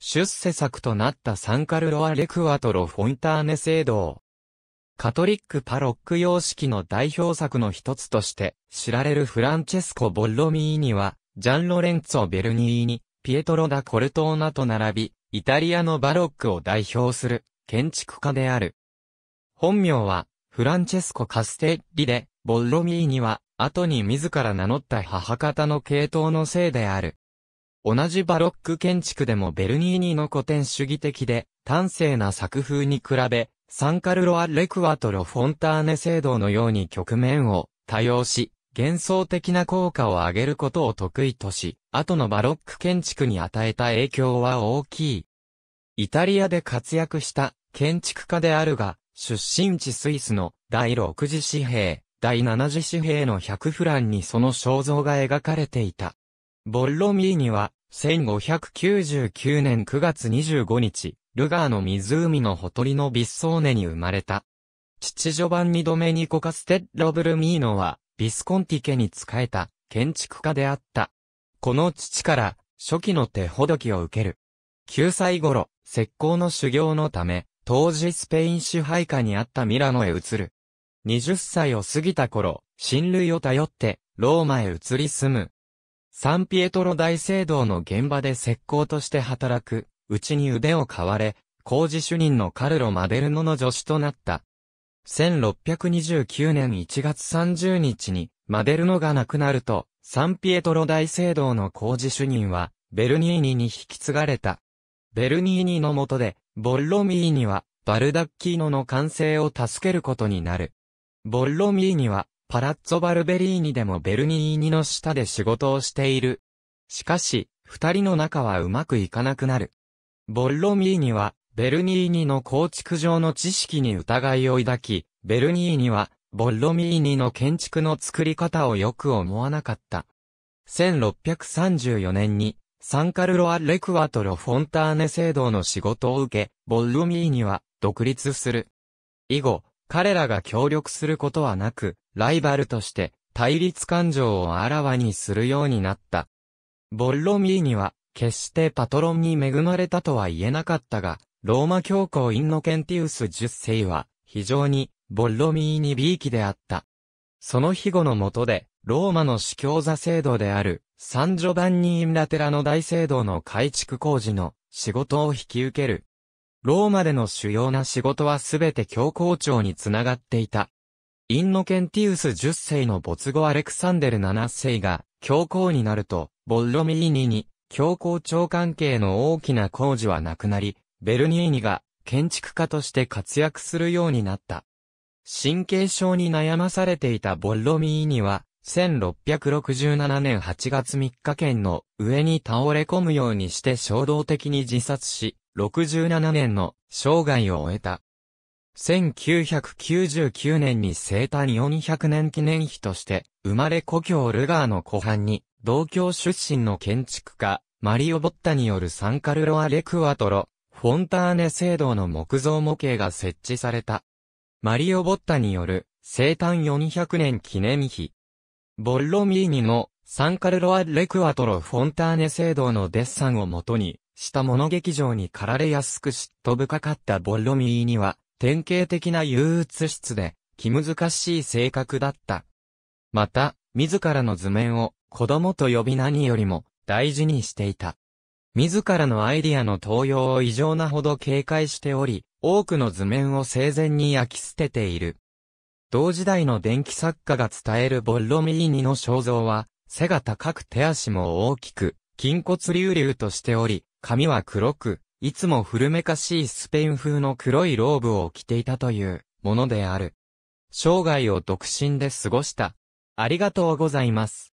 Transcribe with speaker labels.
Speaker 1: 出世作となったサンカルロア・レクアトロ・フォンターネ聖堂。カトリックパロック様式の代表作の一つとして知られるフランチェスコ・ボッロミーニは、ジャン・ロレンツォ・ベルニーニ、ピエトロ・ダ・コルトーナと並び、イタリアのバロックを代表する建築家である。本名は、フランチェスコ・カステッリで、ボッロミーニは、後に自ら名乗った母方の系統のせいである。同じバロック建築でもベルニーニの古典主義的で、端正な作風に比べ、サンカルロ・ア・レクワトロ・フォンターネ聖堂のように局面を多用し、幻想的な効果を上げることを得意とし、後のバロック建築に与えた影響は大きい。イタリアで活躍した建築家であるが、出身地スイスの第6次紙幣、第7次紙幣の100フランにその肖像が描かれていた。ボッロミーニは1599年9月25日、ルガーの湖のほとりのビッソーネに生まれた。父ジョバンニ・ドメニコ・カステッロ・ブルミーノは、ビスコンティ家に仕えた、建築家であった。この父から、初期の手ほどきを受ける。9歳頃、石膏の修行のため、当時スペイン支配下にあったミラノへ移る。20歳を過ぎた頃、親類を頼って、ローマへ移り住む。サンピエトロ大聖堂の現場で石膏として働く、うちに腕を買われ、工事主任のカルロ・マデルノの助手となった。1629年1月30日に、マデルノが亡くなると、サンピエトロ大聖堂の工事主任は、ベルニーニに引き継がれた。ベルニーニの下で、ボッロミーニは、バルダッキーノの完成を助けることになる。ボッロミーニは、パラッツォ・バルベリーニでもベルニーニの下で仕事をしている。しかし、二人の仲はうまくいかなくなる。ボッロミーニは、ベルニーニの構築上の知識に疑いを抱き、ベルニーニは、ボッロミーニの建築の作り方をよく思わなかった。1634年に、サンカルロ・アレクワトロ・フォンターネ制度の仕事を受け、ボッロミーニは独立する。以後、彼らが協力することはなく、ライバルとして対立感情をあらわにするようになった。ボッロミーニは、決してパトロンに恵まれたとは言えなかったが、ローマ教皇インノケンティウス10世は、非常に、ボッロミーニビーキであった。その庇護の下で、ローマの司教座制度である、サンジョバンニ・インラテラの大聖堂の改築工事の仕事を引き受ける。ローマでの主要な仕事はすべて教皇庁につながっていた。インノケンティウス10世の没後アレクサンデル7世が教皇になると、ボッロミーニに教皇長関係の大きな工事はなくなり、ベルニーニが建築家として活躍するようになった。神経症に悩まされていたボッロミーニは、1667年8月3日県の上に倒れ込むようにして衝動的に自殺し、67年の生涯を終えた。1999年に生誕400年記念碑として、生まれ故郷ルガーの湖畔に、同郷出身の建築家、マリオ・ボッタによるサンカルロ・ア・レクアトロ、フォンターネ聖堂の木造模型が設置された。マリオ・ボッタによる生誕400年記念碑。ボッロミーニのサンカルロ・ア・レクアトロ・フォンターネ聖堂のデッサンをもとに、下物劇場に駆られやすく嫉妬深かったボッロミーニは、典型的な憂鬱質で、気難しい性格だった。また、自らの図面を子供と呼び何よりも大事にしていた。自らのアイディアの登用を異常なほど警戒しており、多くの図面を生前に焼き捨てている。同時代の電気作家が伝えるボッロミーニの肖像は、背が高く手足も大きく、筋骨隆々としており、髪は黒く、いつも古めかしいスペイン風の黒いローブを着ていたというものである。生涯を独身で過ごした。ありがとうございます。